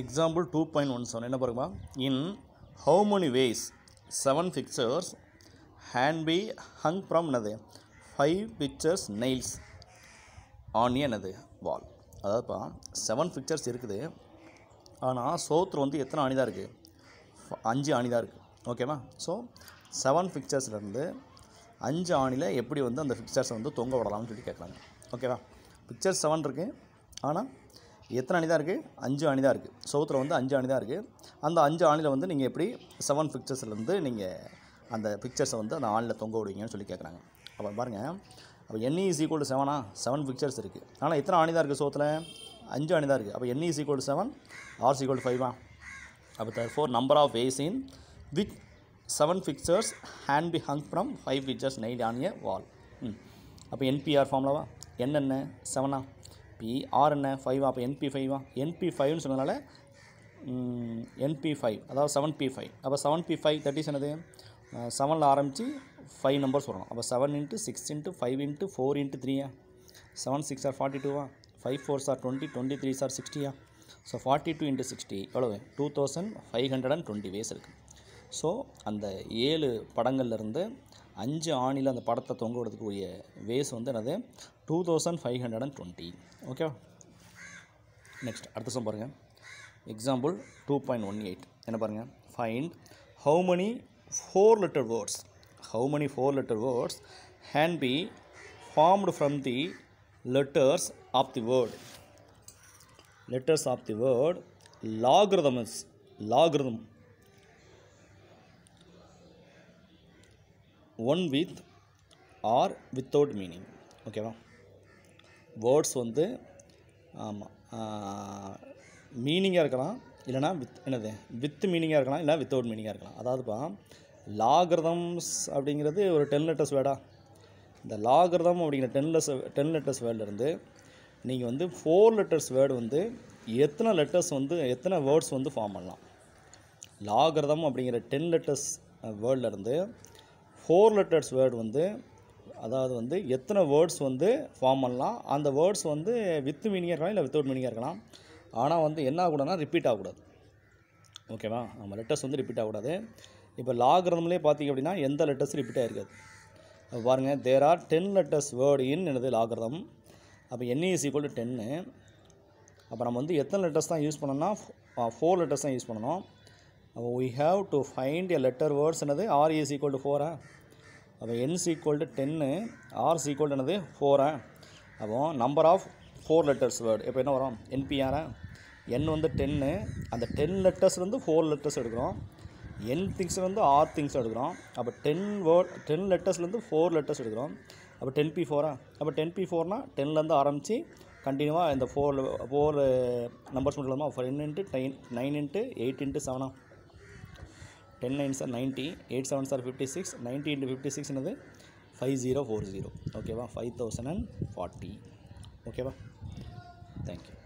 example two point one seven என்ன பாருங்கம்மா in how many ways seven pictures hand be hung from என்னது five pictures nails on என்னது wall அதாவதுப்பா seven pictures இருக்குது ஆனால் சோத்ரு வந்து எத்தனை அணி தான் இருக்குது அஞ்சு அணி தான் இருக்குது ஓகேவா ஸோ செவன் பிக்சர்ஸ்லேருந்து அஞ்சு ஆணியில் எப்படி வந்து அந்த பிக்சர்ஸை வந்து தொங்க விடலாம்னு சொல்லி கேட்குறாங்க ஓகேவா பிக்சர்ஸ் செவன் இருக்குது ஆனால் எத்தனை அணி தான் இருக்குது அஞ்சு அணி தான் இருக்குது சவுத்தில் வந்து அஞ்சு அணி தான் இருக்குது அந்த அஞ்சு அணியில் வந்து நீங்கள் எப்படி செவன் பிக்சர்ஸ்லேருந்து நீங்கள் அந்த பிக்சர்ஸை வந்து அந்த ஆணில் தொங்க விடுவீங்கன்னு சொல்லி கேட்குறாங்க அப்போ பாருங்கள் அப்போ எண்ணி இஸ் ஈக்குவல் டு செவனா செவன் பிக்சர்ஸ் இருக்குது ஆனால் எத்தனை அணி தான் இருக்குது சோத்தில் அஞ்சு அணி தான் இருக்குது அப்போ எண்ணி is equal to seven r equal to ஃபைவா அப்போ therefore number of ways in with seven pictures hand be hung from five pictures nailed on a wall அப்போ என்பிஆர் ஃபார்ம்லவா என்னென்ன செவனா பி ஆர் என்ன ஃபைவா அப்போ என்பி ஃபைவா என்பி ஃபைவ்னு சொன்னதுனால n P five அதாவது seven P five அப்போ செவன் பி ஃபைவ் தேர்ட்டிஸ் சொன்னது செவனில் ஆரம்பித்து ஃபைவ் நம்பர்ஸ் வரணும் அப்போ seven into six into five into four into த்ரீயா செவன் சிக்ஸ் ஆர் ஃபார்ட்டி டூவா five four are twenty twenty three are சிக்ஸ்டியா so forty two into sixty எவ்வளோ two thousand five hundred and twenty ways இருக்குது so அந்த ஏழு படங்கள்லேருந்து அஞ்சு ஆணியில் அந்த படத்தை தொங்க விடுறதுக்குரிய வேஸ் வந்து என்னது two thousand five hundred and twenty ஓகேவா நெக்ஸ்ட் அடுத்த சம் பாருங்கள் example two point one eight என்ன பாருங்கள் find how many four letter words how many four letter words hand be formed from the letters of the word letters of the word logarithms logarithm one with or without meaning ஓகேவா words வந்து ஆமாம் மீனிங்காக இருக்கலாம் இல்லைனா with என்னது with மீனிங்காக இருக்கலாம் இல்லை without மீனிங்காக இருக்கலாம் அதாவதுப்பா லாகிரதம்ஸ் அப்படிங்கிறது ஒரு டென் லெட்டர்ஸ் வேர்டா இந்த லாகிரதம் அப்படிங்கிற டென் லெஸ் டென் லெட்டர்ஸ் வேர்டிலேருந்து நீங்கள் வந்து ஃபோர் லெட்டர்ஸ் வேர்டு வந்து எத்தனை லெட்டர்ஸ் வந்து எத்தனை வேர்ட்ஸ் வந்து ஃபார்ம் பண்ணலாம் லாகிரதம் அப்படிங்கிற டென் லெட்டர்ஸ் வேர்ட்லேருந்து ஃபோர் லெட்டர்ஸ் வேர்டு வந்து அதாவது வந்து எத்தனை வேர்ட்ஸ் வந்து ஃபார்ம் பண்ணலாம் அந்த வேர்ட்ஸ் வந்து வித் மீனிங்காக இருக்கலாம் இல்லை வித்தவுட் மீனிங்காக இருக்கலாம் ஆனால் வந்து என்ன ஆகக்கூடாதுனா ரிப்பீட் ஆகக்கூடாது ஓகேவா நம்ம லெட்டர்ஸ் வந்து ரிப்பீட் ஆகக்கூடாது இப்போ லாகிரம்லேயே பார்த்திங்க அப்படின்னா எந்த லெட்டர்ஸ் ரிப்பீட் ஆகிருக்காது பாருங்கள் there are ten letters word in எனது லாகிரதம் அப்போ என்இ இஸ் ஈக்குவல் டு டென்னு அப்போ நம்ம வந்து எத்தனை லெட்டர்ஸ் தான் யூஸ் பண்ணோம்னா ஃபோர் லெட்டர்ஸ் தான் யூஸ் பண்ணணும் we have to find a letter words என்னது ஆர் இஸ் ஈக்குவல் டு ஃபோரா அப்போ என் சீக்குவல் டு டென்னு ஆர் சீக்குவல் என்னது ஃபோரா அப்போ number of four letters word இப்போ என்ன வரும் என்பிஆரா என் வந்து டென்னு அந்த டென் லெட்டர்ஸ்லேருந்து ஃபோர் லெட்டர்ஸ் எடுக்கிறோம் என் திங்ஸ்லேருந்து ஆர் திங்ஸ் எடுக்கிறோம் அப்போ டென் வேர்ட் டென் லெட்டர்ஸ்லேருந்து ஃபோர் லெட்டர்ஸ் எடுக்கிறோம் அப்போ டென் பி ஃபோரா அப்போ டென் பி ஃபோர்னால் டென்லேருந்து ஆரம்பித்து கண்டினியூவாக இந்த ஃபோர் ஃபோர் நம்பர்ஸ் மட்டும் இல்லாமல் four into nine nine into eight into செவனா ten nine are ninety eight seven are fifty six ninety into fifty six என்னது ஃபைவ் ஜீரோ ஃபோர் ஜீரோ ஓகேவா five thousand and forty ஓகேவா thank you